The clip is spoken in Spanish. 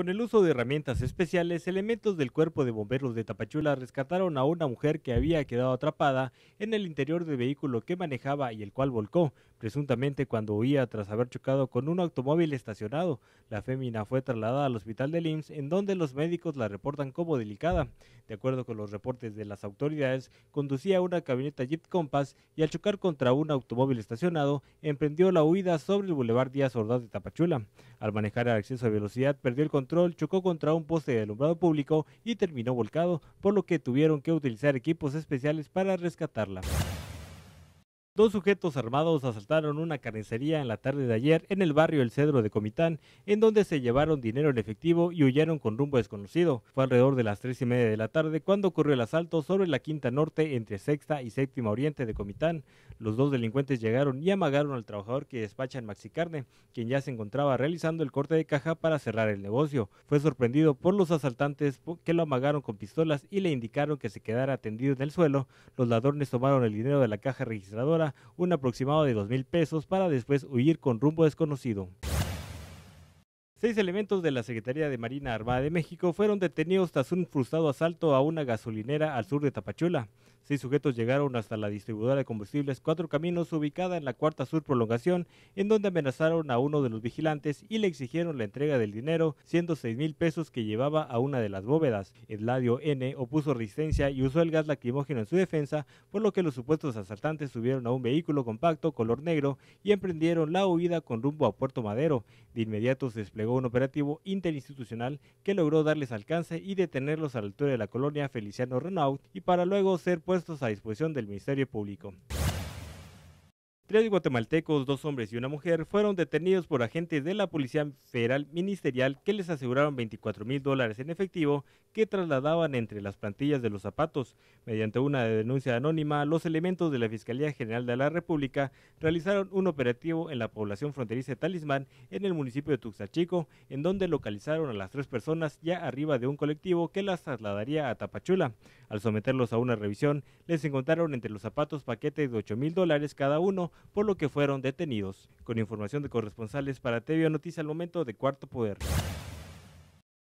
Con el uso de herramientas especiales, elementos del cuerpo de bomberos de Tapachula rescataron a una mujer que había quedado atrapada en el interior del vehículo que manejaba y el cual volcó, presuntamente cuando huía tras haber chocado con un automóvil estacionado. La fémina fue trasladada al hospital de IMSS, en donde los médicos la reportan como delicada. De acuerdo con los reportes de las autoridades, conducía una camioneta Jeep Compass y al chocar contra un automóvil estacionado, emprendió la huida sobre el Boulevard Díaz Ordaz de Tapachula. Al manejar a acceso de velocidad, perdió el control control, chocó contra un poste de alumbrado público y terminó volcado, por lo que tuvieron que utilizar equipos especiales para rescatarla. Dos sujetos armados asaltaron una carnicería en la tarde de ayer en el barrio El Cedro de Comitán, en donde se llevaron dinero en efectivo y huyeron con rumbo desconocido. Fue alrededor de las tres y media de la tarde cuando ocurrió el asalto sobre la Quinta Norte entre Sexta y Séptima Oriente de Comitán. Los dos delincuentes llegaron y amagaron al trabajador que despacha en Maxicarne, quien ya se encontraba realizando el corte de caja para cerrar el negocio. Fue sorprendido por los asaltantes que lo amagaron con pistolas y le indicaron que se quedara tendido en el suelo. Los ladrones tomaron el dinero de la caja registradora un aproximado de 2 mil pesos para después huir con rumbo desconocido. Seis elementos de la Secretaría de Marina Armada de México fueron detenidos tras un frustrado asalto a una gasolinera al sur de Tapachula. Seis sujetos llegaron hasta la distribuidora de combustibles Cuatro Caminos ubicada en la Cuarta Sur Prolongación, en donde amenazaron a uno de los vigilantes y le exigieron la entrega del dinero, siendo seis mil pesos que llevaba a una de las bóvedas. El Eladio N opuso resistencia y usó el gas lacrimógeno en su defensa, por lo que los supuestos asaltantes subieron a un vehículo compacto color negro y emprendieron la huida con rumbo a Puerto Madero. De inmediato se desplegó un operativo interinstitucional que logró darles alcance y detenerlos a la altura de la colonia Feliciano Renault y para luego ser puestos a disposición del Ministerio Público. Tres guatemaltecos, dos hombres y una mujer fueron detenidos por agentes de la Policía Federal Ministerial que les aseguraron 24 mil dólares en efectivo que trasladaban entre las plantillas de los zapatos. Mediante una denuncia anónima, los elementos de la Fiscalía General de la República realizaron un operativo en la población fronteriza de Talismán, en el municipio de Tuxachico, en donde localizaron a las tres personas ya arriba de un colectivo que las trasladaría a Tapachula. Al someterlos a una revisión, les encontraron entre los zapatos paquetes de 8 mil dólares cada uno, por lo que fueron detenidos. Con información de corresponsales para TV Noticias al momento de Cuarto Poder.